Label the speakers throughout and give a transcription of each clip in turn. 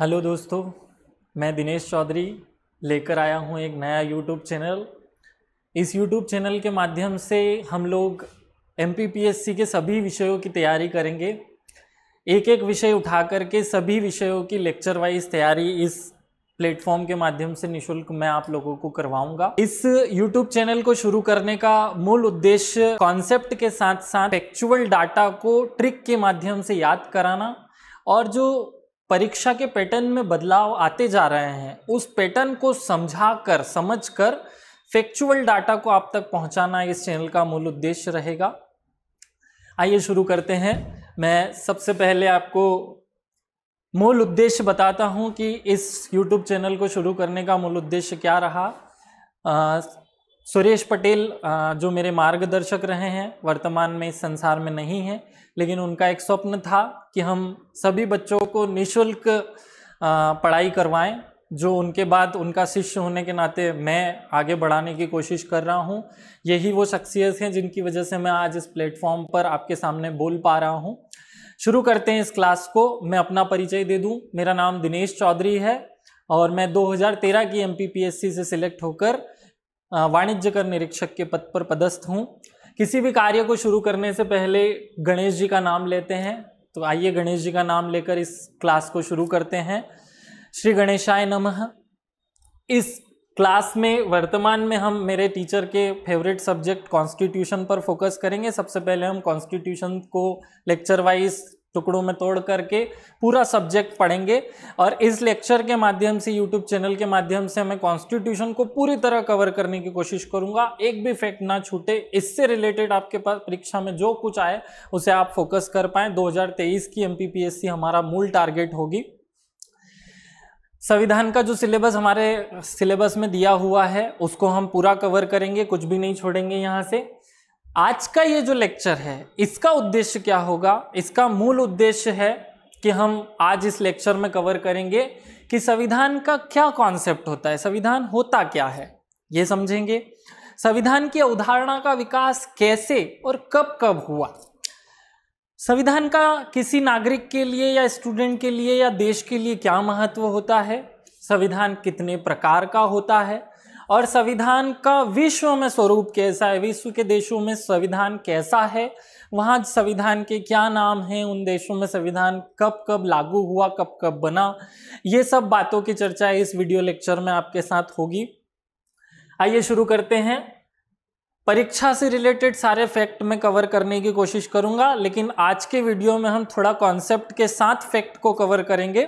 Speaker 1: hello दोस्तों मैं दिनेश चौधरी लेकर आया हूँ एक नया यूट्यूब चैनल इस यूट्यूब चैनल के माध्यम से हम लोग एम के सभी विषयों की तैयारी करेंगे एक एक विषय उठा करके सभी विषयों की लेक्चर वाइज तैयारी इस प्लेटफॉर्म के माध्यम से निशुल्क मैं आप लोगों को करवाऊंगा इस YouTube चैनल को शुरू करने का मूल उद्देश्य कॉन्सेप्ट के साथ साथ एक्चुअल डाटा को ट्रिक के माध्यम से याद कराना और जो परीक्षा के पैटर्न में बदलाव आते जा रहे हैं उस पैटर्न को समझा कर समझ कर फैक्चुअल डाटा को आप तक पहुंचाना इस चैनल का मूल उद्देश्य रहेगा आइए शुरू करते हैं मैं सबसे पहले आपको मूल उद्देश्य बताता हूं कि इस YouTube चैनल को शुरू करने का मूल उद्देश्य क्या रहा सुरेश पटेल जो मेरे मार्गदर्शक रहे हैं वर्तमान में इस संसार में नहीं हैं लेकिन उनका एक स्वप्न था कि हम सभी बच्चों को निशुल्क पढ़ाई करवाएं जो उनके बाद उनका शिष्य होने के नाते मैं आगे बढ़ाने की कोशिश कर रहा हूँ यही वो शख्सियत हैं जिनकी वजह से मैं आज इस प्लेटफॉर्म पर आपके सामने बोल पा रहा हूँ शुरू करते हैं इस क्लास को मैं अपना परिचय दे दूँ मेरा नाम दिनेश चौधरी है और मैं 2013 की एम से सिलेक्ट होकर वाणिज्य कर निरीक्षक के पद पर पदस्थ हूँ किसी भी कार्य को शुरू करने से पहले गणेश जी का नाम लेते हैं तो आइए गणेश जी का नाम लेकर इस क्लास को शुरू करते हैं श्री गणेशाय नमः इस क्लास में वर्तमान में हम मेरे टीचर के फेवरेट सब्जेक्ट कॉन्स्टिट्यूशन पर फोकस करेंगे सबसे पहले हम कॉन्स्टिट्यूशन को लेक्चर वाइज टुकड़ों में तोड़ करके पूरा सब्जेक्ट पढ़ेंगे और इस लेक्चर के माध्यम से यूट्यूब चैनल के माध्यम से मैं कॉन्स्टिट्यूशन को पूरी तरह कवर करने की कोशिश करूंगा एक भी फैक्ट ना छूटे इससे रिलेटेड आपके पास परीक्षा में जो कुछ आए उसे आप फोकस कर पाए 2023 की एम हमारा मूल टारगेट होगी संविधान का जो सिलेबस हमारे सिलेबस में दिया हुआ है उसको हम पूरा कवर करेंगे कुछ भी नहीं छोड़ेंगे यहाँ से आज का ये जो लेक्चर है इसका उद्देश्य क्या होगा इसका मूल उद्देश्य है कि हम आज इस लेक्चर में कवर करेंगे कि संविधान का क्या कॉन्सेप्ट होता है संविधान होता क्या है ये समझेंगे संविधान की अवधारणा का विकास कैसे और कब कब हुआ संविधान का किसी नागरिक के लिए या स्टूडेंट के लिए या देश के लिए क्या महत्व होता है संविधान कितने प्रकार का होता है और संविधान का विश्व में स्वरूप कैसा है विश्व के देशों में संविधान कैसा है वहाँ संविधान के क्या नाम हैं उन देशों में संविधान कब कब लागू हुआ कब कब बना ये सब बातों की चर्चा इस वीडियो लेक्चर में आपके साथ होगी आइए शुरू करते हैं परीक्षा से रिलेटेड सारे फैक्ट मैं कवर करने की कोशिश करूंगा लेकिन आज के वीडियो में हम थोड़ा कॉन्सेप्ट के साथ फैक्ट को कवर करेंगे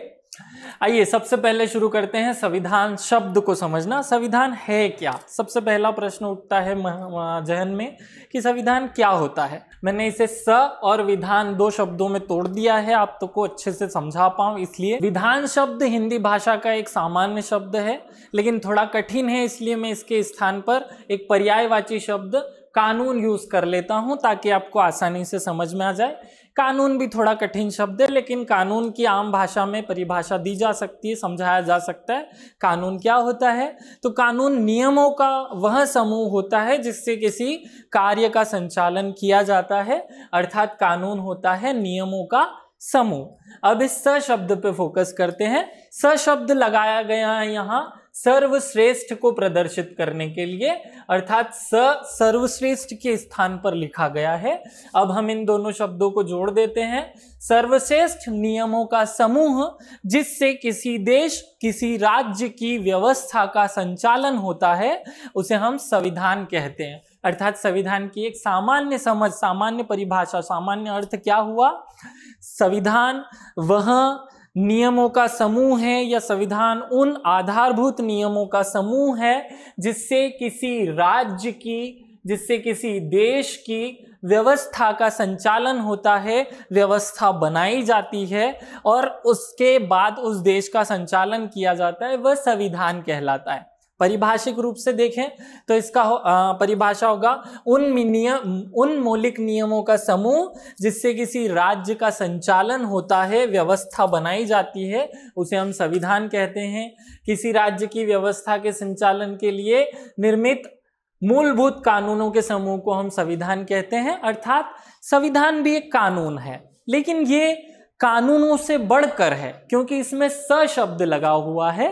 Speaker 1: आइए सबसे पहले शुरू करते हैं संविधान शब्द को समझना संविधान है क्या सबसे पहला प्रश्न उठता है जहन में कि संविधान क्या होता है मैंने इसे स और विधान दो शब्दों में तोड़ दिया है आप तो को अच्छे से समझा पाऊं इसलिए विधान शब्द हिंदी भाषा का एक सामान्य शब्द है लेकिन थोड़ा कठिन है इसलिए मैं इसके स्थान पर एक पर्यायवाची शब्द कानून यूज कर लेता हूं ताकि आपको आसानी से समझ में आ जाए कानून भी थोड़ा कठिन शब्द है लेकिन कानून की आम भाषा में परिभाषा दी जा सकती है समझाया जा सकता है कानून क्या होता है तो कानून नियमों का वह समूह होता है जिससे किसी कार्य का संचालन किया जाता है अर्थात कानून होता है नियमों का समूह अब इस स शब्द पे फोकस करते हैं स शब्द लगाया गया है यहाँ सर्वश्रेष्ठ को प्रदर्शित करने के लिए अर्थात स सर्वश्रेष्ठ के स्थान पर लिखा गया है अब हम इन दोनों शब्दों को जोड़ देते हैं सर्वश्रेष्ठ नियमों का समूह जिससे किसी देश किसी राज्य की व्यवस्था का संचालन होता है उसे हम संविधान कहते हैं अर्थात संविधान की एक सामान्य समझ सामान्य परिभाषा सामान्य अर्थ क्या हुआ संविधान वह नियमों का समूह है या संविधान उन आधारभूत नियमों का समूह है जिससे किसी राज्य की जिससे किसी देश की व्यवस्था का संचालन होता है व्यवस्था बनाई जाती है और उसके बाद उस देश का संचालन किया जाता है वह संविधान कहलाता है परिभाषिक रूप से देखें तो इसका हो, आ, परिभाषा होगा उन नियम उन मौलिक नियमों का समूह जिससे किसी राज्य का संचालन होता है व्यवस्था बनाई जाती है उसे हम संविधान कहते हैं किसी राज्य की व्यवस्था के संचालन के लिए निर्मित मूलभूत कानूनों के समूह को हम संविधान कहते हैं अर्थात संविधान भी एक कानून है लेकिन ये कानूनों से बढ़कर है क्योंकि इसमें स शब्द लगा हुआ है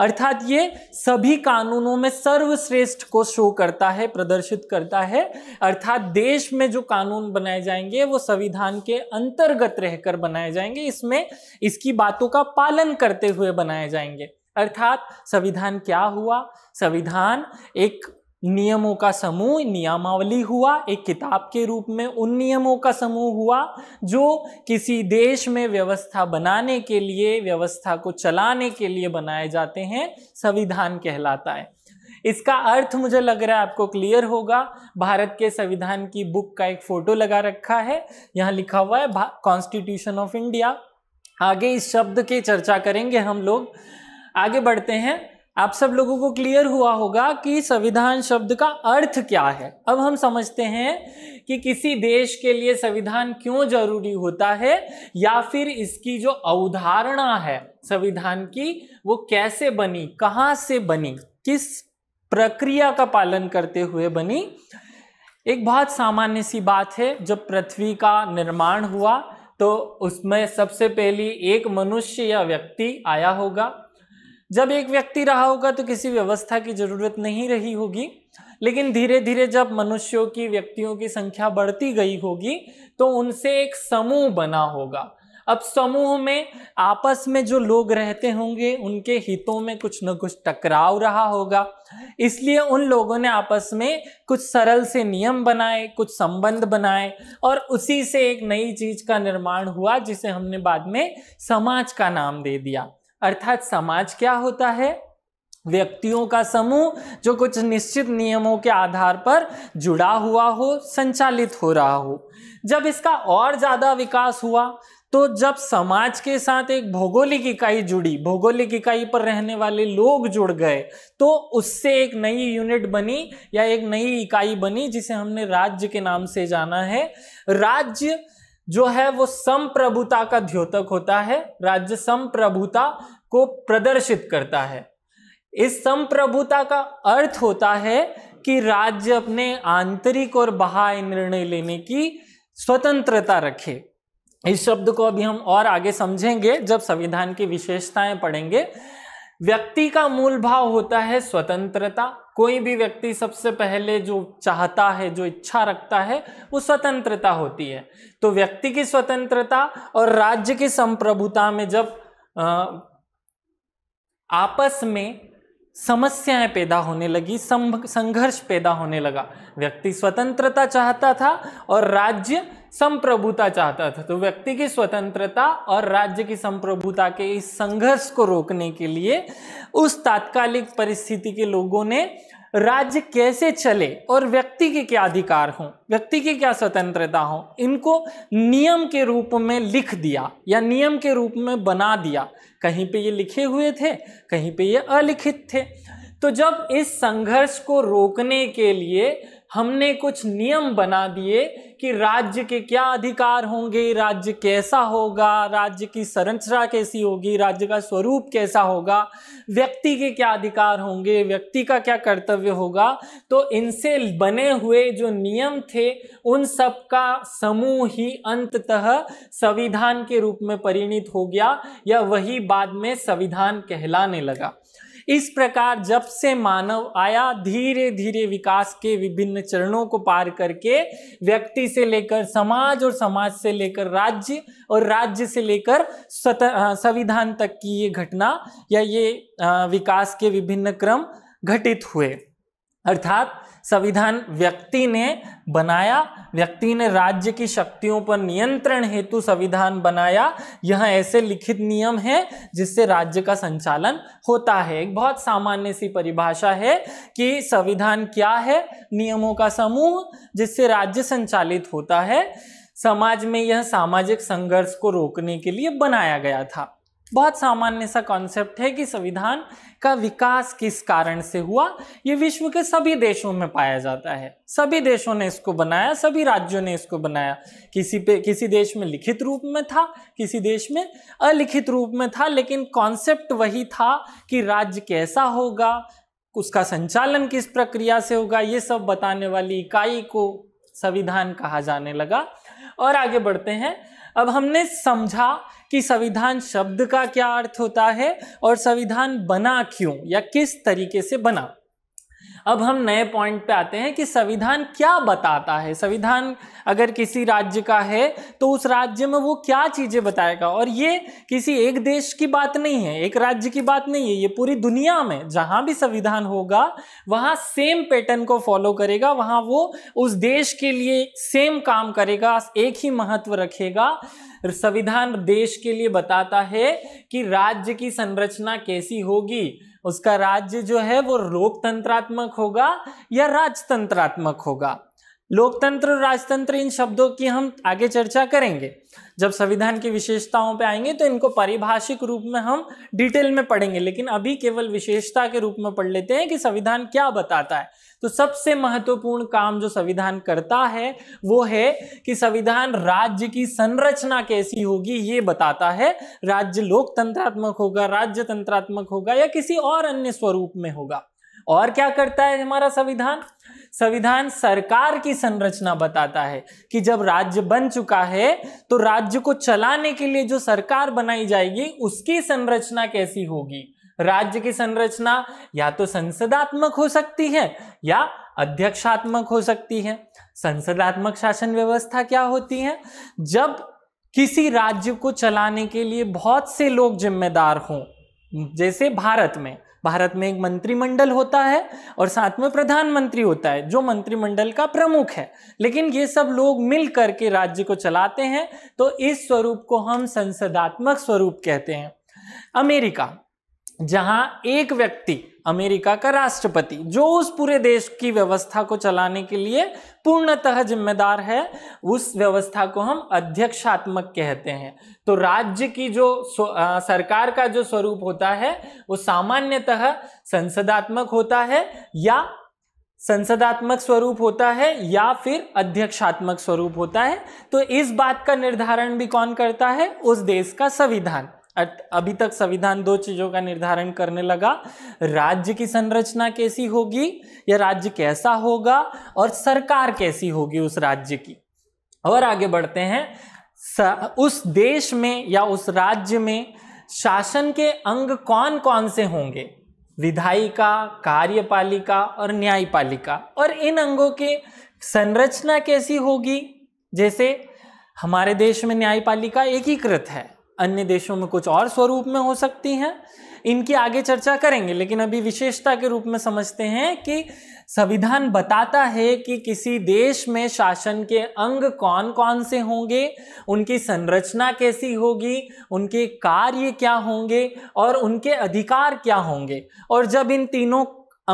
Speaker 1: अर्थात ये सभी कानूनों में सर्वश्रेष्ठ को शो करता है प्रदर्शित करता है अर्थात देश में जो कानून बनाए जाएंगे वो संविधान के अंतर्गत रहकर बनाए जाएंगे इसमें इसकी बातों का पालन करते हुए बनाए जाएंगे अर्थात संविधान क्या हुआ संविधान एक नियमों का समूह नियमावली हुआ एक किताब के रूप में उन नियमों का समूह हुआ जो किसी देश में व्यवस्था बनाने के लिए व्यवस्था को चलाने के लिए बनाए जाते हैं संविधान कहलाता है इसका अर्थ मुझे लग रहा है आपको क्लियर होगा भारत के संविधान की बुक का एक फोटो लगा रखा है यहाँ लिखा हुआ है कॉन्स्टिट्यूशन ऑफ इंडिया आगे इस शब्द की चर्चा करेंगे हम लोग आगे बढ़ते हैं आप सब लोगों को क्लियर हुआ होगा कि संविधान शब्द का अर्थ क्या है अब हम समझते हैं कि किसी देश के लिए संविधान क्यों जरूरी होता है या फिर इसकी जो अवधारणा है संविधान की वो कैसे बनी कहाँ से बनी किस प्रक्रिया का पालन करते हुए बनी एक बहुत सामान्य सी बात है जब पृथ्वी का निर्माण हुआ तो उसमें सबसे पहली एक मनुष्य या व्यक्ति आया होगा जब एक व्यक्ति रहा होगा तो किसी व्यवस्था की जरूरत नहीं रही होगी लेकिन धीरे धीरे जब मनुष्यों की व्यक्तियों की संख्या बढ़ती गई होगी तो उनसे एक समूह बना होगा अब समूह में आपस में जो लोग रहते होंगे उनके हितों में कुछ न कुछ टकराव रहा होगा इसलिए उन लोगों ने आपस में कुछ सरल से नियम बनाए कुछ संबंध बनाए और उसी से एक नई चीज का निर्माण हुआ जिसे हमने बाद में समाज का नाम दे दिया अर्थात समाज क्या होता है व्यक्तियों का समूह जो कुछ निश्चित नियमों के आधार पर जुड़ा हुआ हो संचालित हो रहा हो जब इसका और ज़्यादा विकास हुआ तो जब समाज के साथ एक भौगोलिक इकाई जुड़ी भौगोलिक इकाई पर रहने वाले लोग जुड़ गए तो उससे एक नई यूनिट बनी या एक नई इकाई बनी जिसे हमने राज्य के नाम से जाना है राज्य जो है वो संप्रभुता का द्योतक होता है राज्य संप्रभुता को प्रदर्शित करता है इस संप्रभुता का अर्थ होता है कि राज्य अपने आंतरिक और बाह्य निर्णय लेने की स्वतंत्रता रखे इस शब्द को अभी हम और आगे समझेंगे जब संविधान की विशेषताएं पढ़ेंगे व्यक्ति का मूल भाव होता है स्वतंत्रता कोई भी व्यक्ति सबसे पहले जो चाहता है जो इच्छा रखता है वो स्वतंत्रता होती है तो व्यक्ति की स्वतंत्रता और राज्य की संप्रभुता में जब आपस में समस्याएं पैदा होने लगी संघर्ष पैदा होने लगा व्यक्ति स्वतंत्रता चाहता था और राज्य संप्रभुता चाहता था तो व्यक्ति की स्वतंत्रता और राज्य की संप्रभुता के इस संघर्ष को रोकने के लिए उस तात्कालिक परिस्थिति के लोगों ने राज्य कैसे चले और व्यक्ति के क्या अधिकार हों व्यक्ति की क्या स्वतंत्रता हो इनको नियम के रूप में लिख दिया या नियम के रूप में बना दिया कहीं पे ये लिखे हुए थे कहीं पे ये अलिखित थे तो जब इस संघर्ष को रोकने के लिए हमने कुछ नियम बना दिए कि राज्य के क्या अधिकार होंगे राज्य कैसा होगा राज्य की संरचना कैसी होगी राज्य का स्वरूप कैसा होगा व्यक्ति के क्या अधिकार होंगे व्यक्ति का क्या कर्तव्य होगा तो इनसे बने हुए जो नियम थे उन सब का समूह ही अंततः संविधान के रूप में परिणित हो गया या वही बाद में संविधान कहलाने लगा इस प्रकार जब से मानव आया धीरे धीरे विकास के विभिन्न चरणों को पार करके व्यक्ति से लेकर समाज और समाज से लेकर राज्य और राज्य से लेकर संविधान तक की ये घटना या ये विकास के विभिन्न क्रम घटित हुए अर्थात संविधान व्यक्ति ने बनाया व्यक्ति ने राज्य की शक्तियों पर नियंत्रण हेतु संविधान बनाया यह ऐसे लिखित नियम है जिससे राज्य का संचालन होता है एक बहुत सामान्य सी परिभाषा है कि संविधान क्या है नियमों का समूह जिससे राज्य संचालित होता है समाज में यह सामाजिक संघर्ष को रोकने के लिए बनाया गया था बहुत सामान्य सा कॉन्सेप्ट है कि संविधान का विकास किस कारण से हुआ ये विश्व के सभी देशों में पाया जाता है सभी देशों ने इसको बनाया सभी राज्यों ने इसको बनाया किसी पे किसी देश में लिखित रूप में था किसी देश में अलिखित रूप में था लेकिन कॉन्सेप्ट वही था कि राज्य कैसा होगा उसका संचालन किस प्रक्रिया से होगा ये सब बताने वाली इकाई को संविधान कहा जाने लगा और आगे बढ़ते हैं अब हमने समझा कि संविधान शब्द का क्या अर्थ होता है और संविधान बना क्यों या किस तरीके से बना अब हम नए पॉइंट पे आते हैं कि संविधान क्या बताता है संविधान अगर किसी राज्य का है तो उस राज्य में वो क्या चीज़ें बताएगा और ये किसी एक देश की बात नहीं है एक राज्य की बात नहीं है ये पूरी दुनिया में जहाँ भी संविधान होगा वहाँ सेम पैटर्न को फॉलो करेगा वहाँ वो उस देश के लिए सेम काम करेगा एक ही महत्व रखेगा संविधान देश के लिए बताता है कि राज्य की संरचना कैसी होगी उसका राज्य जो है वो लोकतंत्रात्मक होगा या राजतंत्रात्मक होगा लोकतंत्र राजतंत्र इन शब्दों की हम आगे चर्चा करेंगे जब संविधान की विशेषताओं पे आएंगे तो इनको परिभाषिक रूप में हम डिटेल में पढ़ेंगे लेकिन अभी केवल विशेषता के रूप में पढ़ लेते हैं कि संविधान क्या बताता है तो सबसे महत्वपूर्ण काम जो संविधान करता है वो है कि संविधान राज्य की संरचना कैसी होगी ये बताता है राज्य लोकतंत्रात्मक होगा राज्य तंत्रात्मक होगा या किसी और अन्य स्वरूप में होगा और क्या करता है हमारा संविधान संविधान सरकार की संरचना बताता है कि जब राज्य बन चुका है तो राज्य को चलाने के लिए जो सरकार बनाई जाएगी उसकी संरचना कैसी होगी राज्य की संरचना या तो संसदात्मक हो सकती है या अध्यक्षात्मक हो सकती है संसदात्मक शासन व्यवस्था क्या होती है जब किसी राज्य को चलाने के लिए बहुत से लोग जिम्मेदार हों जैसे भारत में भारत में एक मंत्रिमंडल होता है और साथ में प्रधानमंत्री होता है जो मंत्रिमंडल का प्रमुख है लेकिन ये सब लोग मिल करके राज्य को चलाते हैं तो इस स्वरूप को हम संसदात्मक स्वरूप कहते हैं अमेरिका जहां एक व्यक्ति अमेरिका का राष्ट्रपति जो उस पूरे देश की व्यवस्था को चलाने के लिए पूर्णतः जिम्मेदार है उस व्यवस्था को हम अध्यक्षात्मक कहते हैं तो राज्य की जो आ, सरकार का जो स्वरूप होता है वो सामान्यतः संसदात्मक होता है या संसदात्मक स्वरूप होता है या फिर अध्यक्षात्मक स्वरूप होता है तो इस बात का निर्धारण भी कौन करता है उस देश का संविधान अभी तक संविधान दो चीजों का निर्धारण करने लगा राज्य की संरचना कैसी होगी या राज्य कैसा होगा और सरकार कैसी होगी उस राज्य की और आगे बढ़ते हैं उस देश में या उस राज्य में शासन के अंग कौन कौन से होंगे विधायिका कार्यपालिका और न्यायपालिका और इन अंगों के संरचना कैसी होगी जैसे हमारे देश में न्यायपालिका एकीकृत है अन्य देशों में कुछ और स्वरूप में हो सकती हैं इनकी आगे चर्चा करेंगे लेकिन अभी विशेषता के रूप में समझते हैं कि संविधान बताता है कि किसी देश में शासन के अंग कौन कौन से होंगे उनकी संरचना कैसी होगी उनके कार्य क्या होंगे और उनके अधिकार क्या होंगे और जब इन तीनों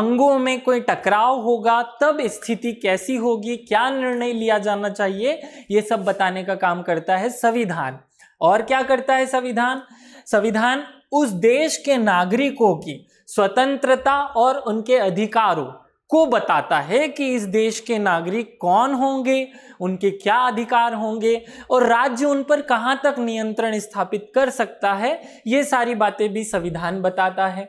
Speaker 1: अंगों में कोई टकराव होगा तब स्थिति कैसी होगी क्या निर्णय लिया जाना चाहिए ये सब बताने का काम करता है संविधान और क्या करता है संविधान संविधान उस देश के नागरिकों की स्वतंत्रता और उनके अधिकारों को बताता है कि इस देश के नागरिक कौन होंगे उनके क्या अधिकार होंगे और राज्य उन पर कहाँ तक नियंत्रण स्थापित कर सकता है ये सारी बातें भी संविधान बताता है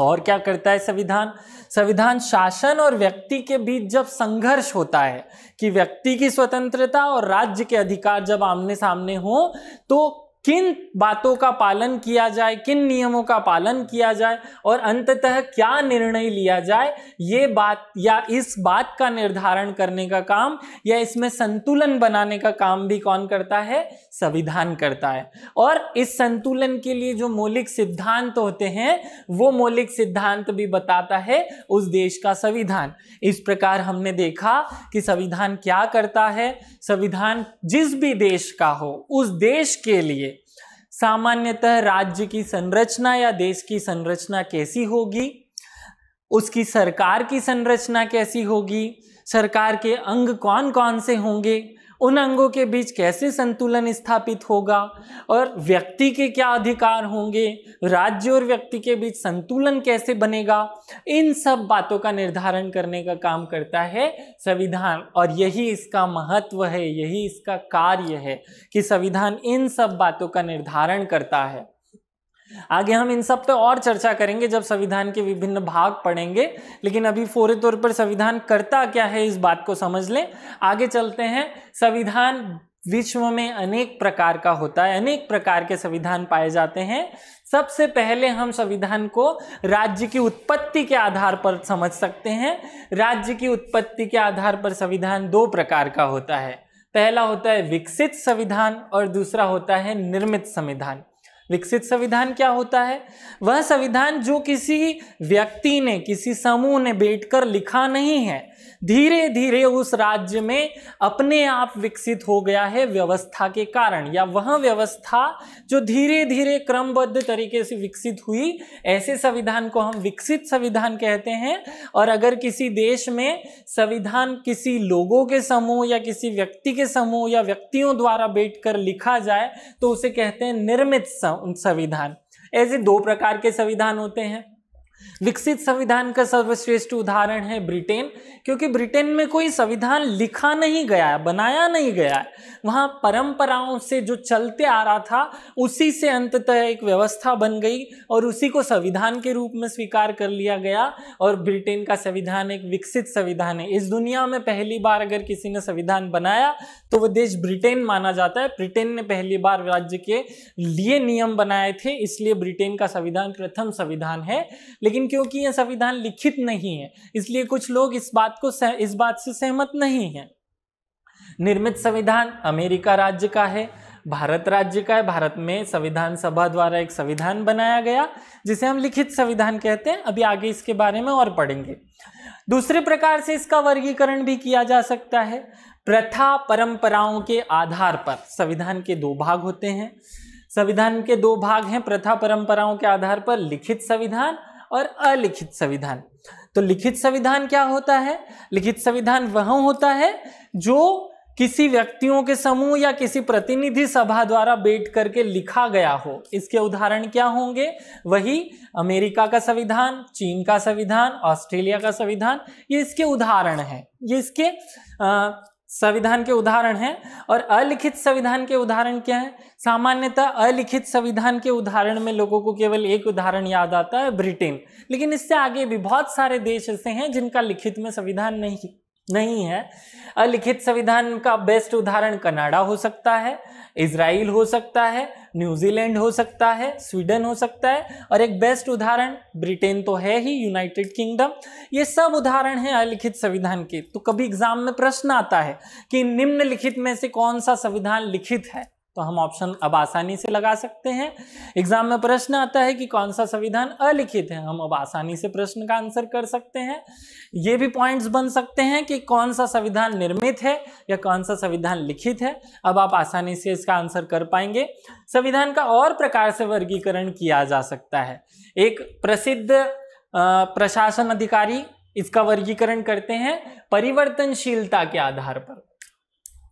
Speaker 1: और क्या करता है संविधान संविधान शासन और व्यक्ति के बीच जब संघर्ष होता है कि व्यक्ति की स्वतंत्रता और राज्य के अधिकार जब आमने सामने हो तो किन बातों का पालन किया जाए किन नियमों का पालन किया जाए और अंततः क्या निर्णय लिया जाए ये बात या इस बात का निर्धारण करने का काम या इसमें संतुलन बनाने का काम भी कौन करता है संविधान करता है और इस संतुलन के लिए जो मौलिक सिद्धांत होते हैं वो मौलिक सिद्धांत भी बताता है उस देश का संविधान इस प्रकार हमने देखा कि संविधान क्या करता है संविधान जिस भी देश का हो उस देश के लिए सामान्यतः राज्य की संरचना या देश की संरचना कैसी होगी उसकी सरकार की संरचना कैसी होगी सरकार के अंग कौन कौन से होंगे उन अंगों के बीच कैसे संतुलन स्थापित होगा और व्यक्ति के क्या अधिकार होंगे राज्य और व्यक्ति के बीच संतुलन कैसे बनेगा इन सब बातों का निर्धारण करने का काम करता है संविधान और यही इसका महत्व है यही इसका कार्य है कि संविधान इन सब बातों का निर्धारण करता है आगे हम इन सब पे और चर्चा करेंगे जब संविधान के विभिन्न भाग पढ़ेंगे लेकिन अभी फौरी तौर पर संविधान करता क्या है इस बात को समझ लें आगे चलते हैं संविधान विश्व में अनेक प्रकार का होता है अनेक प्रकार के संविधान पाए जाते हैं सबसे पहले हम संविधान को राज्य की उत्पत्ति के आधार पर समझ सकते हैं राज्य की उत्पत्ति के आधार पर संविधान दो प्रकार का होता है पहला होता है विकसित संविधान और दूसरा होता है निर्मित संविधान विकसित संविधान क्या होता है वह संविधान जो किसी व्यक्ति ने किसी समूह ने बैठकर लिखा नहीं है धीरे धीरे उस राज्य में अपने आप विकसित हो गया है व्यवस्था के कारण या वह व्यवस्था जो धीरे धीरे क्रमबद्ध तरीके से विकसित हुई ऐसे संविधान को हम विकसित संविधान कहते हैं और अगर किसी देश में संविधान किसी लोगों के समूह या किसी व्यक्ति के समूह या व्यक्तियों द्वारा बैठकर लिखा जाए तो उसे कहते हैं निर्मित संविधान ऐसे दो प्रकार के संविधान होते हैं विकसित संविधान का सर्वश्रेष्ठ उदाहरण है ब्रिटेन क्योंकि ब्रिटेन में कोई संविधान लिखा नहीं गया है बनाया नहीं गया है वहाँ परंपराओं से जो चलते आ रहा था उसी से अंततः एक व्यवस्था बन गई और उसी को संविधान के रूप में स्वीकार कर लिया गया और ब्रिटेन का संविधान एक विकसित संविधान है इस दुनिया में पहली बार अगर किसी ने संविधान बनाया तो वह देश ब्रिटेन माना जाता है ब्रिटेन ने पहली बार राज्य के लिए नियम बनाए थे इसलिए ब्रिटेन का संविधान प्रथम संविधान है लेकिन लेकिन क्योंकि यह संविधान लिखित नहीं है इसलिए कुछ लोग इस बात को इस बात से सहमत नहीं है निर्मित संविधान अमेरिका राज्य का है भारत राज्य का है भारत में संविधान सभा द्वारा एक संविधान बनाया गया जिसे हम लिखित संविधान कहते हैं अभी आगे इसके बारे में और पढ़ेंगे दूसरे प्रकार से इसका वर्गीकरण भी किया जा सकता है प्रथा परंपराओं के आधार पर संविधान के दो भाग होते हैं संविधान के दो भाग हैं प्रथा परंपराओं के आधार पर लिखित संविधान और अलिखित संविधान तो लिखित संविधान क्या होता है लिखित संविधान वह होता है जो किसी व्यक्तियों के समूह या किसी प्रतिनिधि सभा द्वारा बैठ करके लिखा गया हो इसके उदाहरण क्या होंगे वही अमेरिका का संविधान चीन का संविधान ऑस्ट्रेलिया का संविधान ये इसके उदाहरण है ये इसके संविधान के उदाहरण हैं और अलिखित संविधान के उदाहरण क्या हैं सामान्यतः अलिखित संविधान के उदाहरण में लोगों को केवल एक उदाहरण याद आता है ब्रिटेन लेकिन इससे आगे भी बहुत सारे देश ऐसे हैं जिनका लिखित में संविधान नहीं नहीं है अलिखित संविधान का बेस्ट उदाहरण कनाडा हो सकता है इसराइल हो सकता है न्यूजीलैंड हो सकता है स्वीडन हो सकता है और एक बेस्ट उदाहरण ब्रिटेन तो है ही यूनाइटेड किंगडम ये सब उदाहरण हैं अलिखित संविधान के तो कभी एग्जाम में प्रश्न आता है कि निम्नलिखित में से कौन सा संविधान लिखित है तो हम ऑप्शन अब आसानी से लगा सकते हैं एग्जाम में प्रश्न आता है कि कौन सा संविधान अलिखित है हम अब आसानी से प्रश्न का आंसर कर सकते हैं ये भी पॉइंट्स बन सकते हैं कि कौन सा संविधान निर्मित है या कौन सा संविधान लिखित है अब आप आसानी से इसका आंसर कर पाएंगे संविधान का और प्रकार से वर्गीकरण किया जा सकता है एक प्रसिद्ध प्रशासन अधिकारी इसका वर्गीकरण करते हैं परिवर्तनशीलता के आधार पर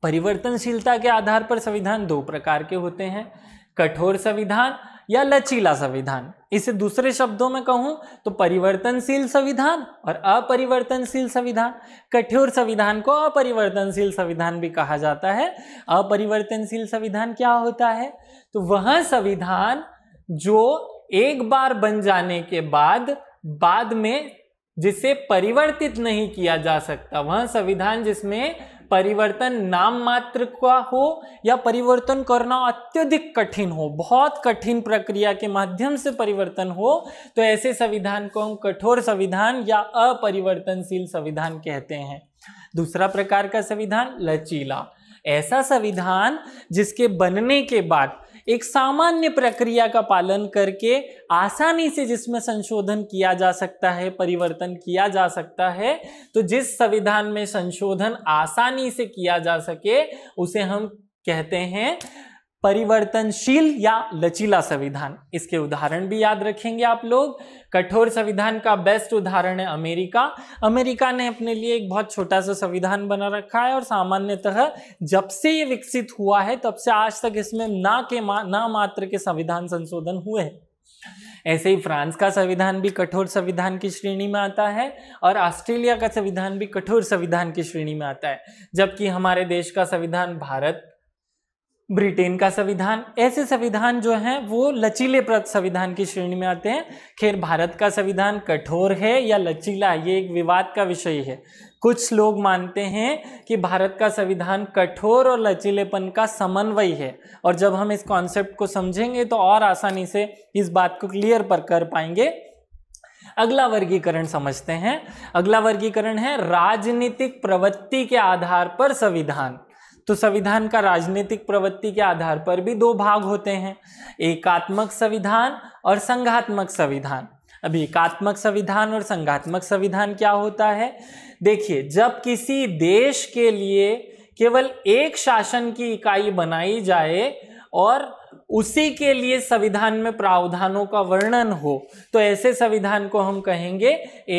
Speaker 1: परिवर्तनशीलता के आधार पर संविधान दो प्रकार के होते हैं कठोर संविधान या लचीला संविधान इसे दूसरे शब्दों में कहूं तो परिवर्तनशील संविधान और अपरिवर्तनशील संविधान कठोर संविधान को अपरिवर्तनशील संविधान भी कहा जाता है अपरिवर्तनशील संविधान क्या होता है तो वह संविधान जो एक बार बन जाने के बाद बाद में जिसे परिवर्तित नहीं किया जा सकता वह संविधान जिसमें परिवर्तन नाम मात्र का हो या परिवर्तन करना अत्यधिक कठिन हो बहुत कठिन प्रक्रिया के माध्यम से परिवर्तन हो तो ऐसे संविधान को हम कठोर संविधान या अपरिवर्तनशील संविधान कहते हैं दूसरा प्रकार का संविधान लचीला ऐसा संविधान जिसके बनने के बाद एक सामान्य प्रक्रिया का पालन करके आसानी से जिसमें संशोधन किया जा सकता है परिवर्तन किया जा सकता है तो जिस संविधान में संशोधन आसानी से किया जा सके उसे हम कहते हैं परिवर्तनशील या लचीला संविधान इसके उदाहरण भी याद रखेंगे आप लोग कठोर संविधान का बेस्ट उदाहरण है अमेरिका अमेरिका ने अपने लिए एक बहुत छोटा सा संविधान बना रखा है और सामान्यतः जब से ये विकसित हुआ है तब से आज तक इसमें ना के मा, ना मात्र के संविधान संशोधन हुए हैं ऐसे ही फ्रांस का संविधान भी कठोर संविधान की श्रेणी में आता है और ऑस्ट्रेलिया का संविधान भी कठोर संविधान की श्रेणी में आता है जबकि हमारे देश का संविधान भारत ब्रिटेन का संविधान ऐसे संविधान जो हैं वो लचीले संविधान की श्रेणी में आते हैं खैर भारत का संविधान कठोर है या लचीला ये एक विवाद का विषय है कुछ लोग मानते हैं कि भारत का संविधान कठोर और लचीलेपन का समन्वय है और जब हम इस कॉन्सेप्ट को समझेंगे तो और आसानी से इस बात को क्लियर पर कर पाएंगे अगला वर्गीकरण समझते हैं अगला वर्गीकरण है राजनीतिक प्रवृत्ति के आधार पर संविधान तो संविधान का राजनीतिक प्रवृत्ति के आधार पर भी दो भाग होते हैं एकात्मक संविधान और संघात्मक संविधान अभी एकात्मक संविधान और संघात्मक संविधान क्या होता है देखिए जब किसी देश के लिए केवल एक शासन की इकाई बनाई जाए और उसी के लिए संविधान में प्रावधानों का वर्णन हो तो ऐसे संविधान को हम कहेंगे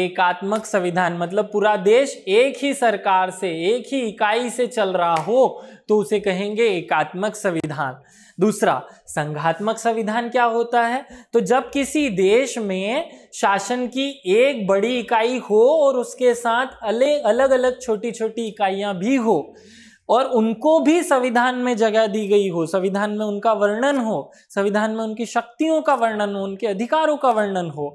Speaker 1: एकात्मक संविधान मतलब पूरा देश एक ही सरकार से एक ही इकाई से चल रहा हो तो उसे कहेंगे एकात्मक संविधान दूसरा संघात्मक संविधान क्या होता है तो जब किसी देश में शासन की एक बड़ी इकाई हो और उसके साथ अलग अलग छोटी छोटी इकाइयां भी हो और उनको भी संविधान में जगह दी गई हो संविधान में उनका वर्णन हो संविधान में उनकी शक्तियों का वर्णन हो उनके अधिकारों का वर्णन हो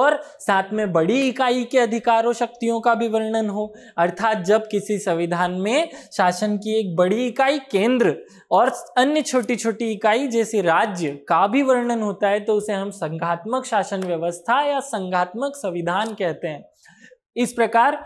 Speaker 1: और साथ में बड़ी इकाई के अधिकारों शक्तियों का भी वर्णन हो अर्थात जब किसी संविधान में शासन की एक बड़ी इकाई केंद्र और अन्य छोटी छोटी इकाई जैसे राज्य का भी वर्णन होता है तो उसे हम संघात्मक शासन व्यवस्था या संघात्मक संविधान कहते हैं इस प्रकार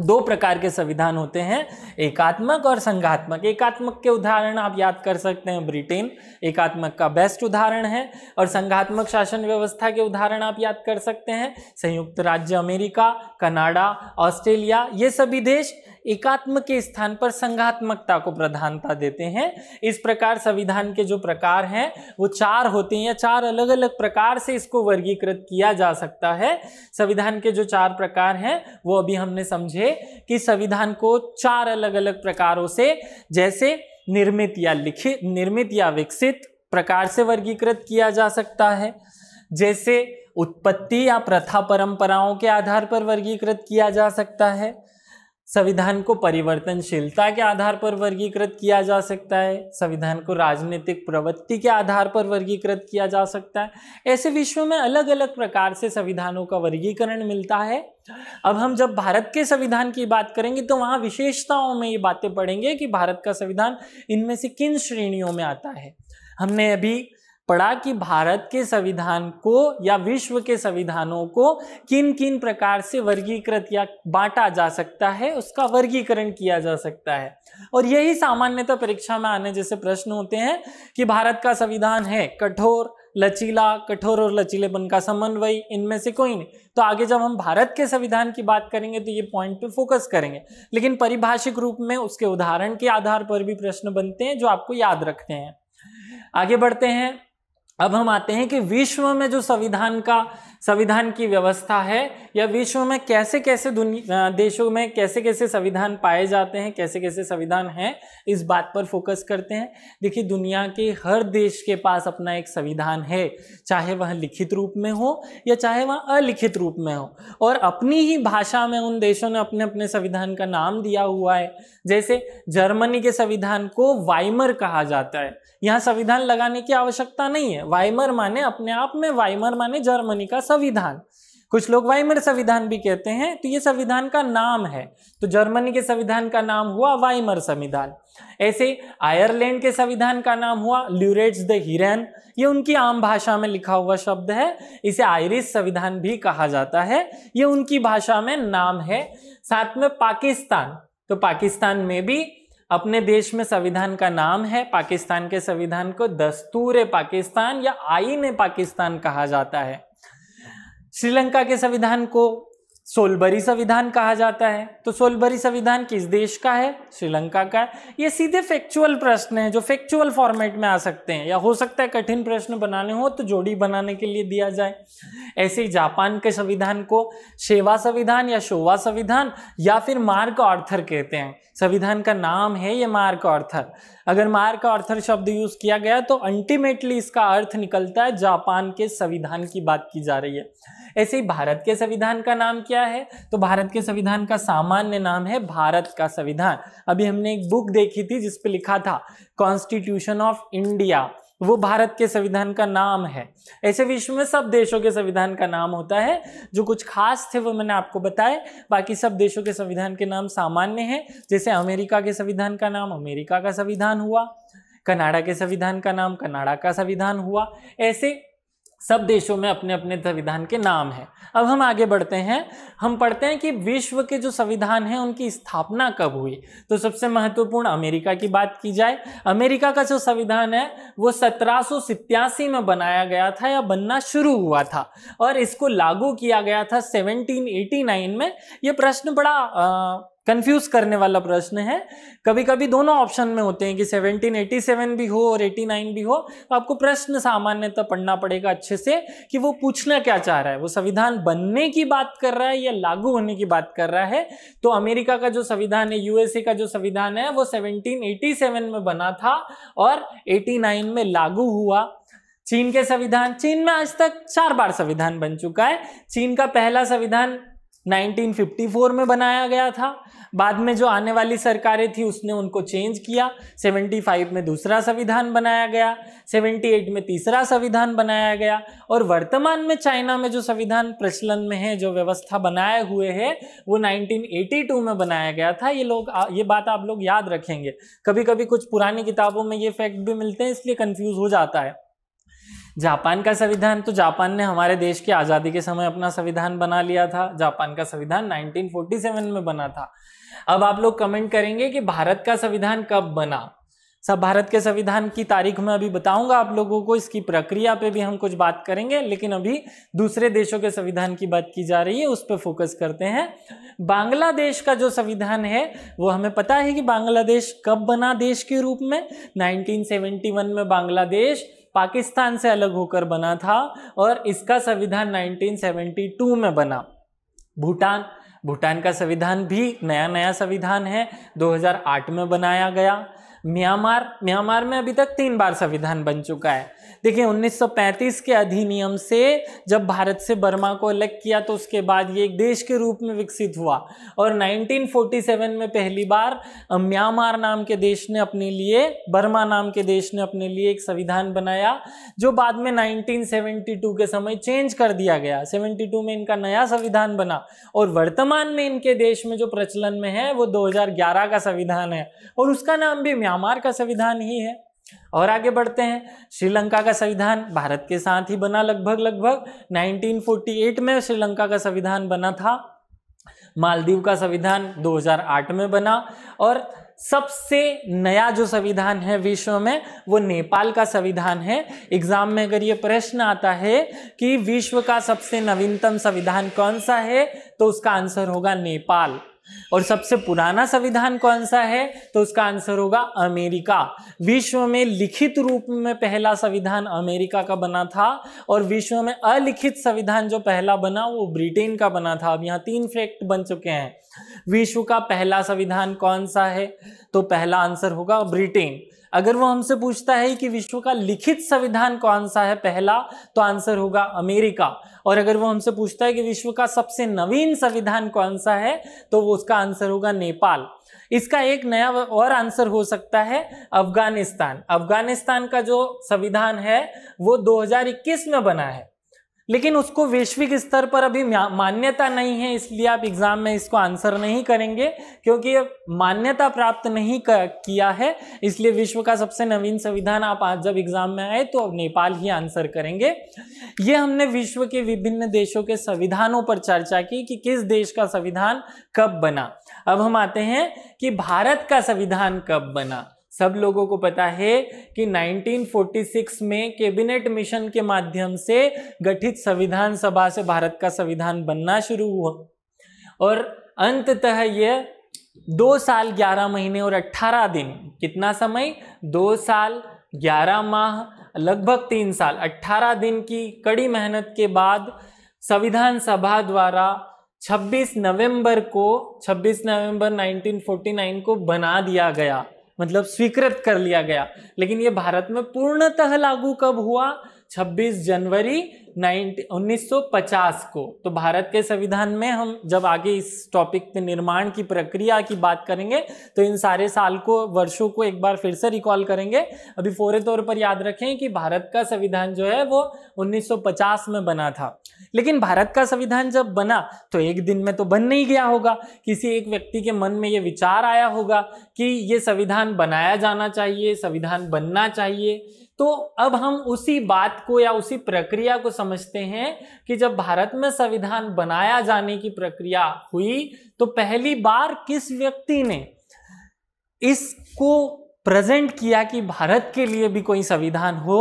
Speaker 1: दो प्रकार के संविधान होते हैं एकात्मक और संघात्मक एकात्मक के उदाहरण आप याद कर सकते हैं ब्रिटेन एकात्मक का बेस्ट उदाहरण है और संघात्मक शासन व्यवस्था के उदाहरण आप याद कर सकते हैं संयुक्त राज्य अमेरिका कनाडा ऑस्ट्रेलिया ये सभी देश एकात्म के स्थान पर संघात्मकता को प्रधानता देते हैं इस प्रकार संविधान के जो प्रकार हैं वो चार होते हैं या चार अलग अलग प्रकार से इसको वर्गीकृत किया जा सकता है संविधान के जो चार प्रकार हैं वो अभी हमने समझे कि संविधान को चार अलग अलग प्रकारों से जैसे निर्मित या लिखित निर्मित या विकसित प्रकार से वर्गीकृत किया जा सकता है जैसे उत्पत्ति या प्रथा परंपराओं के आधार पर वर्गीकृत किया जा सकता है संविधान को परिवर्तनशीलता के आधार पर वर्गीकृत किया जा सकता है संविधान को राजनीतिक प्रवृत्ति के आधार पर वर्गीकृत किया जा सकता है ऐसे विश्व में अलग अलग प्रकार से संविधानों का वर्गीकरण मिलता है अब हम जब भारत के संविधान की बात करेंगे तो वहाँ विशेषताओं में ये बातें पढ़ेंगे कि भारत का संविधान इनमें से किन श्रेणियों में आता है हमने अभी पढ़ा कि भारत के संविधान को या विश्व के संविधानों को किन किन प्रकार से वर्गीकृत या बांटा जा सकता है उसका वर्गीकरण किया जा सकता है और यही सामान्यतः परीक्षा में आने जैसे प्रश्न होते हैं कि भारत का संविधान है कठोर लचीला कठोर और लचीलेपन का समन्वय इनमें से कोई नहीं तो आगे जब हम भारत के संविधान की बात करेंगे तो ये पॉइंट पे फोकस करेंगे लेकिन परिभाषिक रूप में उसके उदाहरण के आधार पर भी प्रश्न बनते हैं जो आपको याद रखते हैं आगे बढ़ते हैं अब हम आते हैं कि विश्व में जो संविधान का संविधान की व्यवस्था है या विश्व में कैसे कैसे दुनिया देशों में कैसे कैसे संविधान पाए जाते हैं कैसे कैसे संविधान हैं इस बात पर फोकस करते हैं देखिए दुनिया के हर देश के पास अपना एक संविधान है चाहे वह लिखित रूप में हो या चाहे वह अलिखित रूप में हो और अपनी ही भाषा में उन देशों ने अपने अपने संविधान का नाम दिया हुआ है जैसे जर्मनी के संविधान को वाइमर कहा जाता है यहाँ संविधान लगाने की आवश्यकता नहीं है वाइमर माने अपने आप में वाइमर माने जर्मनी का संविधान कुछ लोग वाइमर संविधान भी कहते हैं तो ये संविधान का नाम है तो जर्मनी के संविधान का नाम हुआ वाइमर संविधान ऐसे आयरलैंड के संविधान का नाम हुआ ल्यूरेट्स द हिरेन ये उनकी आम भाषा में लिखा हुआ शब्द है इसे आयरिश संविधान भी कहा जाता है ये उनकी भाषा में नाम है साथ में पाकिस्तान तो पाकिस्तान में भी अपने देश में संविधान का नाम है पाकिस्तान के संविधान को दस्तूर पाकिस्तान या आइन पाकिस्तान कहा जाता है श्रीलंका के संविधान को सोलबरी संविधान कहा जाता है तो सोलबरी संविधान किस देश का है श्रीलंका का है ये सीधे फैक्चुअल प्रश्न है जो फैक्चुअल फॉर्मेट में आ सकते हैं या हो सकता है कठिन प्रश्न बनाने हो तो जोड़ी बनाने के लिए दिया जाए ऐसे ही जापान के संविधान को शेवा संविधान या शोवा संविधान या फिर मार्क ऑर्थर कहते हैं संविधान का नाम है ये मार्क ऑर्थर अगर मार्क ऑर्थर शब्द यूज किया गया तो अल्टीमेटली इसका अर्थ निकलता है जापान के संविधान की बात की जा रही है ऐसे ही भारत के संविधान का नाम क्या है तो भारत के संविधान का सामान्य नाम है भारत का संविधान अभी हमने एक बुक देखी थी जिसपे लिखा था कॉन्स्टिट्यूशन ऑफ इंडिया वो भारत के संविधान का नाम है ऐसे विश्व में सब देशों के संविधान का नाम होता है जो कुछ खास थे वो मैंने आपको बताए बाकी सब देशों के संविधान के नाम सामान्य हैं जैसे अमेरिका के संविधान का नाम अमेरिका का संविधान हुआ कनाडा के संविधान का नाम कनाडा का संविधान हुआ ऐसे सब देशों में अपने अपने संविधान के नाम हैं अब हम आगे बढ़ते हैं हम पढ़ते हैं कि विश्व के जो संविधान हैं उनकी स्थापना कब हुई तो सबसे महत्वपूर्ण अमेरिका की बात की जाए अमेरिका का जो संविधान है वो सत्रह में बनाया गया था या बनना शुरू हुआ था और इसको लागू किया गया था 1789 में ये प्रश्न बड़ा आ, कंफ्यूज करने वाला प्रश्न है कभी कभी दोनों ऑप्शन में होते हैं कि 1787 भी हो और 89 भी हो तो आपको प्रश्न सामान्यतः पढ़ना पड़ेगा अच्छे से कि वो पूछना क्या चाह रहा है वो संविधान बनने की बात कर रहा है या लागू होने की बात कर रहा है तो अमेरिका का जो संविधान है यूएसए का जो संविधान है वो सेवनटीन में बना था और एटी में लागू हुआ चीन के संविधान चीन में आज तक चार बार संविधान बन चुका है चीन का पहला संविधान 1954 में बनाया गया था बाद में जो आने वाली सरकारें थी उसने उनको चेंज किया 75 में दूसरा संविधान बनाया गया 78 में तीसरा संविधान बनाया गया और वर्तमान में चाइना में जो संविधान प्रचलन में है जो व्यवस्था बनाए हुए है वो 1982 में बनाया गया था ये लोग ये बात आप लोग याद रखेंगे कभी कभी कुछ पुरानी किताबों में ये फैक्ट भी मिलते हैं इसलिए कन्फ्यूज हो जाता है जापान का संविधान तो जापान ने हमारे देश की आज़ादी के समय अपना संविधान बना लिया था जापान का संविधान 1947 में बना था अब आप लोग कमेंट करेंगे कि भारत का संविधान कब बना सब भारत के संविधान की तारीख में अभी बताऊंगा आप लोगों को इसकी प्रक्रिया पे भी हम कुछ बात करेंगे लेकिन अभी दूसरे देशों के संविधान की बात की जा रही है उस पर फोकस करते हैं बांग्लादेश का जो संविधान है वो हमें पता है कि बांग्लादेश कब बना देश के रूप में 1971 में बांग्लादेश पाकिस्तान से अलग होकर बना था और इसका संविधान 1972 में बना भूटान भूटान का संविधान भी नया नया संविधान है 2008 में बनाया गया म्यांमार म्यांमार में अभी तक तीन बार संविधान बन चुका है देखिए 1935 के अधिनियम से जब भारत से बर्मा को अलग किया तो उसके बाद ये एक देश के रूप में विकसित हुआ और 1947 में पहली बार म्यांमार नाम के देश ने अपने लिए बर्मा नाम के देश ने अपने लिए एक संविधान बनाया जो बाद में 1972 के समय चेंज कर दिया गया 72 में इनका नया संविधान बना और वर्तमान में इनके देश में जो प्रचलन में है वो 2011 का संविधान है और उसका नाम भी म्यांमार का संविधान ही है और आगे बढ़ते हैं श्रीलंका का संविधान भारत के साथ ही बना लगभग लगभग 1948 में श्रीलंका का संविधान बना था मालदीव का संविधान 2008 में बना और सबसे नया जो संविधान है विश्व में वो नेपाल का संविधान है एग्जाम में अगर ये प्रश्न आता है कि विश्व का सबसे नवीनतम संविधान कौन सा है तो उसका आंसर होगा नेपाल और सबसे पुराना संविधान कौन सा है तो उसका आंसर होगा अमेरिका विश्व में लिखित रूप में पहला संविधान अमेरिका का बना था और विश्व में अलिखित संविधान जो पहला बना वो ब्रिटेन का बना था अब यहाँ तीन फैक्ट बन चुके हैं विश्व का पहला संविधान कौन सा है तो पहला आंसर होगा ब्रिटेन अगर वो हमसे पूछता है कि विश्व का लिखित संविधान कौन सा है पहला तो आंसर होगा अमेरिका और अगर वो हमसे पूछता है कि विश्व का सबसे नवीन संविधान कौन सा है तो वो उसका आंसर होगा नेपाल इसका एक नया और आंसर हो सकता है अफगानिस्तान अफगानिस्तान का जो संविधान है वो 2021 में बना है लेकिन उसको वैश्विक स्तर पर अभी मान्यता नहीं है इसलिए आप एग्ज़ाम में इसको आंसर नहीं करेंगे क्योंकि मान्यता प्राप्त नहीं किया है इसलिए विश्व का सबसे नवीन संविधान आप आज जब एग्ज़ाम में आए तो अब नेपाल ही आंसर करेंगे ये हमने विश्व के विभिन्न देशों के संविधानों पर चर्चा की कि किस देश का संविधान कब बना अब हम आते हैं कि भारत का संविधान कब बना सब लोगों को पता है कि 1946 में कैबिनेट मिशन के माध्यम से गठित संविधान सभा से भारत का संविधान बनना शुरू हुआ और अंततः यह दो साल ग्यारह महीने और अट्ठारह दिन कितना समय दो साल ग्यारह माह लगभग तीन साल अट्ठारह दिन की कड़ी मेहनत के बाद संविधान सभा द्वारा 26 नवंबर को 26 नवंबर 1949 को बना दिया गया मतलब स्वीकृत कर लिया गया लेकिन ये भारत में पूर्णतः लागू कब हुआ 26 जनवरी 1950 को तो भारत के संविधान में हम जब आगे इस टॉपिक पे निर्माण की प्रक्रिया की बात करेंगे तो इन सारे साल को वर्षों को एक बार फिर से रिकॉल करेंगे अभी फौरे तौर पर याद रखें कि भारत का संविधान जो है वो 1950 में बना था लेकिन भारत का संविधान जब बना तो एक दिन में तो बन नहीं गया होगा किसी एक व्यक्ति के मन में ये विचार आया होगा कि ये संविधान बनाया जाना चाहिए संविधान बनना चाहिए तो अब हम उसी बात को या उसी प्रक्रिया को समझते हैं कि जब भारत में संविधान बनाया जाने की प्रक्रिया हुई तो पहली बार किस व्यक्ति ने इसको प्रेजेंट किया कि भारत के लिए भी कोई संविधान हो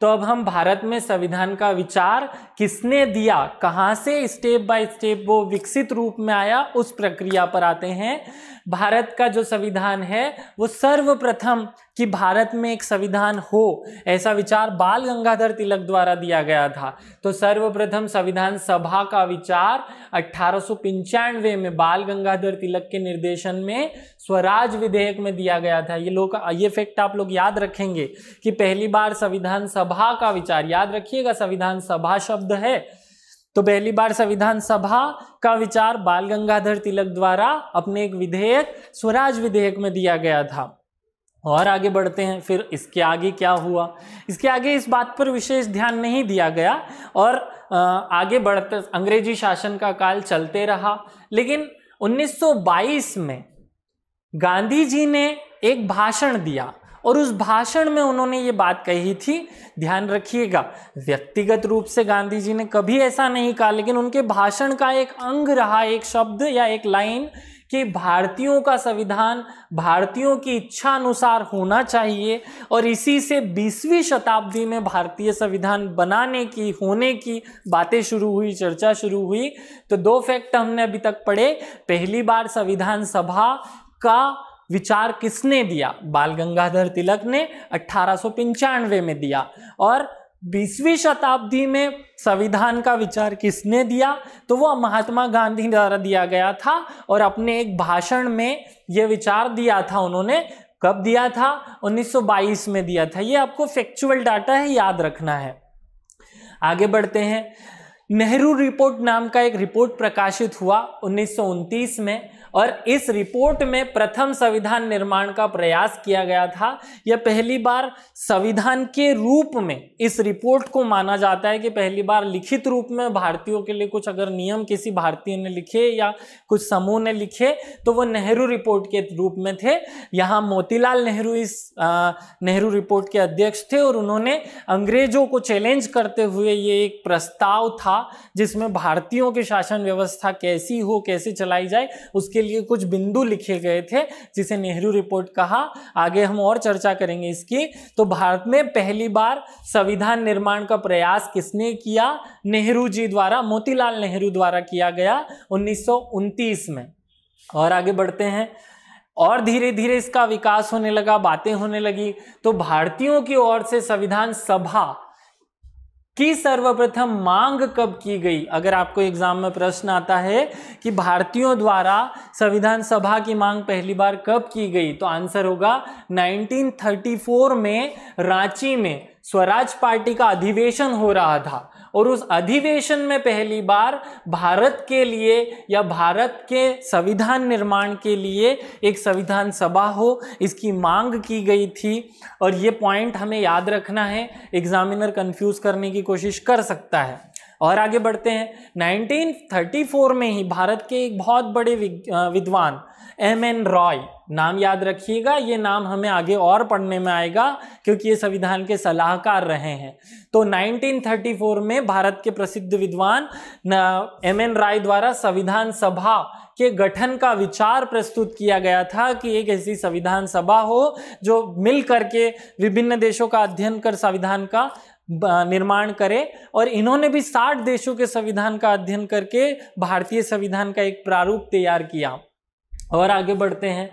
Speaker 1: तो अब हम भारत में संविधान का विचार किसने दिया कहाँ से स्टेप बाय स्टेप वो विकसित रूप में आया उस प्रक्रिया पर आते हैं भारत का जो संविधान है वो सर्वप्रथम कि भारत में एक संविधान हो ऐसा विचार बाल गंगाधर तिलक द्वारा दिया गया था तो सर्वप्रथम संविधान सभा का विचार अठारह में बाल गंगाधर तिलक के निर्देशन में स्वराज विधेयक में दिया गया था ये लोग ये फैक्ट आप लोग याद रखेंगे कि पहली बार संविधान सभा का विचार याद रखिएगा संविधान सभा शब्द है तो पहली बार संविधान सभा का विचार बाल गंगाधर तिलक द्वारा अपने एक विधेयक स्वराज विधेयक में दिया गया था और आगे बढ़ते हैं फिर इसके आगे क्या हुआ इसके आगे इस बात पर विशेष ध्यान नहीं दिया गया और आगे बढ़ते अंग्रेजी शासन का काल चलते रहा लेकिन 1922 में गांधी जी ने एक भाषण दिया और उस भाषण में उन्होंने ये बात कही थी ध्यान रखिएगा व्यक्तिगत रूप से गांधी जी ने कभी ऐसा नहीं कहा लेकिन उनके भाषण का एक अंग रहा एक शब्द या एक लाइन कि भारतीयों का संविधान भारतीयों की इच्छा अनुसार होना चाहिए और इसी से 20वीं शताब्दी में भारतीय संविधान बनाने की होने की बातें शुरू हुई चर्चा शुरू हुई तो दो फैक्ट हमने अभी तक पढ़े पहली बार संविधान सभा का विचार किसने दिया बाल गंगाधर तिलक ने अठारह में दिया और बीसवीं शताब्दी में संविधान का विचार किसने दिया तो वो महात्मा गांधी द्वारा दिया गया था और अपने एक भाषण में ये विचार दिया था उन्होंने कब दिया था 1922 में दिया था ये आपको फैक्चुअल डाटा है याद रखना है आगे बढ़ते हैं नेहरू रिपोर्ट नाम का एक रिपोर्ट प्रकाशित हुआ उन्नीस में और इस रिपोर्ट में प्रथम संविधान निर्माण का प्रयास किया गया था यह पहली बार संविधान के रूप में इस रिपोर्ट को माना जाता है कि पहली बार लिखित रूप में भारतीयों के लिए कुछ अगर नियम किसी भारतीय ने लिखे या कुछ समूह ने लिखे तो वो नेहरू रिपोर्ट के रूप में थे यहाँ मोतीलाल नेहरू इस नेहरू रिपोर्ट के अध्यक्ष थे और उन्होंने अंग्रेजों को चैलेंज करते हुए ये एक प्रस्ताव था जिसमें भारतीयों की शासन व्यवस्था कैसी हो कैसे चलाई जाए उसके लिए कुछ बिंदु लिखे गए थे जिसे नेहरू रिपोर्ट कहा आगे हम और चर्चा करेंगे इसकी तो भारत में पहली बार संविधान निर्माण का प्रयास किसने किया नेहरू जी द्वारा मोतीलाल नेहरू द्वारा किया गया उन्नीस में और आगे बढ़ते हैं और धीरे धीरे इसका विकास होने लगा बातें होने लगी तो भारतीयों की ओर से संविधान सभा कि सर्वप्रथम मांग कब की गई अगर आपको एग्जाम में प्रश्न आता है कि भारतीयों द्वारा संविधान सभा की मांग पहली बार कब की गई तो आंसर होगा 1934 में रांची में स्वराज पार्टी का अधिवेशन हो रहा था और उस अधिवेशन में पहली बार भारत के लिए या भारत के संविधान निर्माण के लिए एक संविधान सभा हो इसकी मांग की गई थी और ये पॉइंट हमें याद रखना है एग्जामिनर कंफ्यूज करने की कोशिश कर सकता है और आगे बढ़ते हैं 1934 में ही भारत के एक बहुत बड़े विद्वान एम एन रॉय नाम याद रखिएगा ये नाम हमें आगे और पढ़ने में आएगा क्योंकि ये संविधान के सलाहकार रहे हैं तो 1934 में भारत के प्रसिद्ध विद्वान एम एन राय द्वारा संविधान सभा के गठन का विचार प्रस्तुत किया गया था कि एक ऐसी संविधान सभा हो जो मिल करके विभिन्न देशों का अध्ययन कर संविधान का निर्माण करे और इन्होंने भी 60 देशों के संविधान का अध्ययन करके भारतीय संविधान का एक प्रारूप तैयार किया और आगे बढ़ते हैं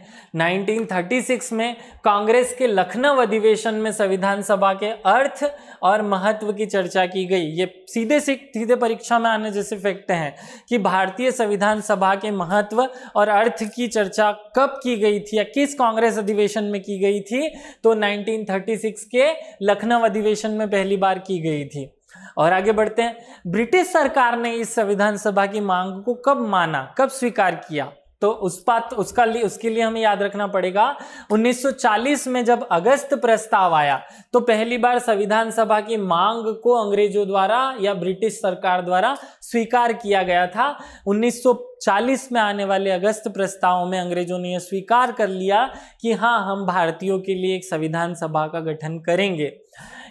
Speaker 1: 1936 में कांग्रेस के लखनऊ अधिवेशन में संविधान सभा के अर्थ और महत्व की चर्चा की गई ये सीधे सीधे परीक्षा में आने जैसे फैक्ट हैं कि भारतीय संविधान सभा के महत्व और अर्थ की चर्चा कब की गई थी या किस कांग्रेस अधिवेशन में की गई थी तो 1936 के लखनऊ अधिवेशन में पहली बार की गई थी और आगे बढ़ते हैं ब्रिटिश सरकार ने इस संविधान सभा की मांग को कब माना कब स्वीकार किया तो उस पात उसका लिए उसके लिए हमें याद रखना पड़ेगा 1940 में जब अगस्त प्रस्ताव आया तो पहली बार संविधान सभा की मांग को अंग्रेजों द्वारा या ब्रिटिश सरकार द्वारा स्वीकार किया गया था 1940 में आने वाले अगस्त प्रस्तावों में अंग्रेजों ने यह स्वीकार कर लिया कि हाँ हम भारतीयों के लिए एक संविधान सभा का गठन करेंगे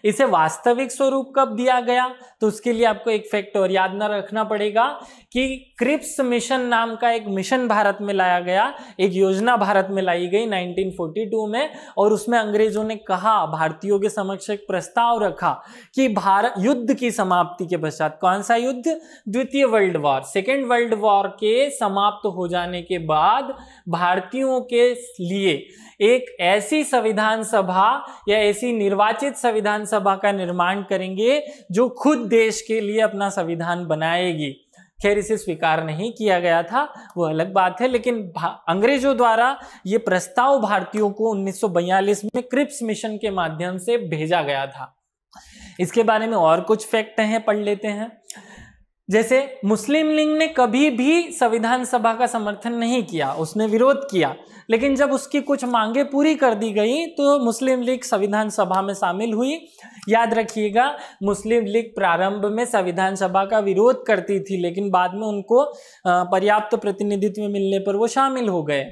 Speaker 1: इसे वास्तविक स्वरूप कब दिया गया तो उसके लिए आपको एक फैक्ट और याद ना रखना पड़ेगा कि क्रिप्स मिशन नाम का एक मिशन भारत में लाया गया एक योजना भारत में लाई गई 1942 में और उसमें अंग्रेजों ने कहा भारतीयों के समक्ष एक प्रस्ताव रखा कि भारत युद्ध की समाप्ति के पश्चात कौन सा युद्ध द्वितीय world war second world war के समाप्त हो जाने के बाद भारतीयों के लिए एक ऐसी संविधान सभा या ऐसी निर्वाचित संविधान सभा का निर्माण करेंगे जो खुद देश के लिए अपना संविधान बनाएगी खैर इसे स्वीकार नहीं किया गया था वो अलग बात है लेकिन अंग्रेजों द्वारा ये प्रस्ताव भारतीयों को 1942 में क्रिप्स मिशन के माध्यम से भेजा गया था इसके बारे में और कुछ फैक्ट हैं पढ़ लेते हैं जैसे मुस्लिम लीग ने कभी भी संविधान सभा का समर्थन नहीं किया उसने विरोध किया लेकिन जब उसकी कुछ मांगे पूरी कर दी गई तो मुस्लिम लीग संविधान सभा में शामिल हुई याद रखिएगा मुस्लिम लीग प्रारंभ में संविधान सभा का विरोध करती थी लेकिन बाद में उनको पर्याप्त प्रतिनिधित्व मिलने पर वो शामिल हो गए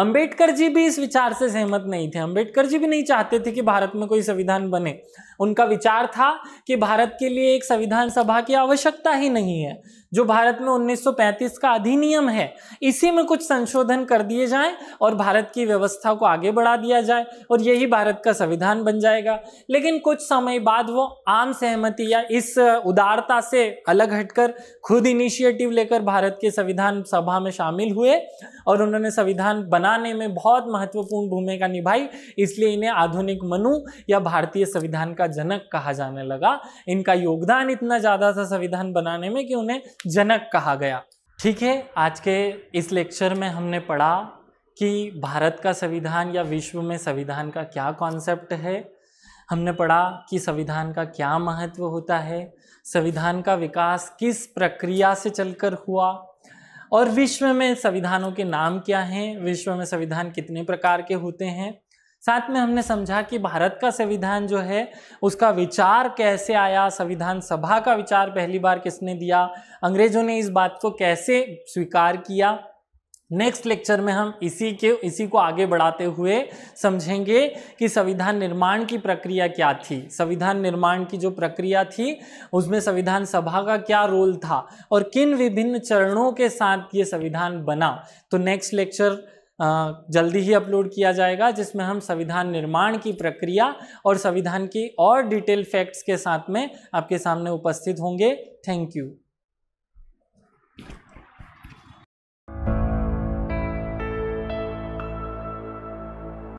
Speaker 1: अंबेडकर जी भी इस विचार से सहमत नहीं थे अंबेडकर जी भी नहीं चाहते थे कि भारत में कोई संविधान बने उनका विचार था कि भारत के लिए एक संविधान सभा की आवश्यकता ही नहीं है जो भारत में 1935 का अधिनियम है इसी में कुछ संशोधन कर दिए जाएं और भारत की व्यवस्था को आगे बढ़ा दिया जाए और यही भारत का संविधान बन जाएगा लेकिन कुछ समय बाद वो आम सहमति या इस उदारता से अलग हटकर खुद इनिशिएटिव लेकर भारत के संविधान सभा में शामिल हुए और उन्होंने संविधान बनाने में बहुत महत्वपूर्ण भूमिका निभाई इसलिए इन्हें आधुनिक मनु या भारतीय संविधान का जनक कहा जाने लगा इनका योगदान इतना ज़्यादा था संविधान बनाने में कि उन्हें जनक कहा गया ठीक है आज के इस लेक्चर में हमने पढ़ा कि भारत का संविधान या विश्व में संविधान का क्या कॉन्सेप्ट है हमने पढ़ा कि संविधान का क्या महत्व होता है संविधान का विकास किस प्रक्रिया से चलकर हुआ और विश्व में संविधानों के नाम क्या हैं विश्व में संविधान कितने प्रकार के होते हैं साथ में हमने समझा कि भारत का संविधान जो है उसका विचार कैसे आया संविधान सभा का विचार पहली बार किसने दिया अंग्रेजों ने इस बात को कैसे स्वीकार किया नेक्स्ट लेक्चर में हम इसी के इसी को आगे बढ़ाते हुए समझेंगे कि संविधान निर्माण की प्रक्रिया क्या थी संविधान निर्माण की जो प्रक्रिया थी उसमें संविधान सभा का क्या रोल था और किन विभिन्न चरणों के साथ ये संविधान बना तो नेक्स्ट लेक्चर जल्दी ही अपलोड किया जाएगा जिसमें हम संविधान निर्माण की प्रक्रिया और संविधान की और डिटेल फैक्ट्स के साथ में आपके सामने उपस्थित होंगे थैंक यू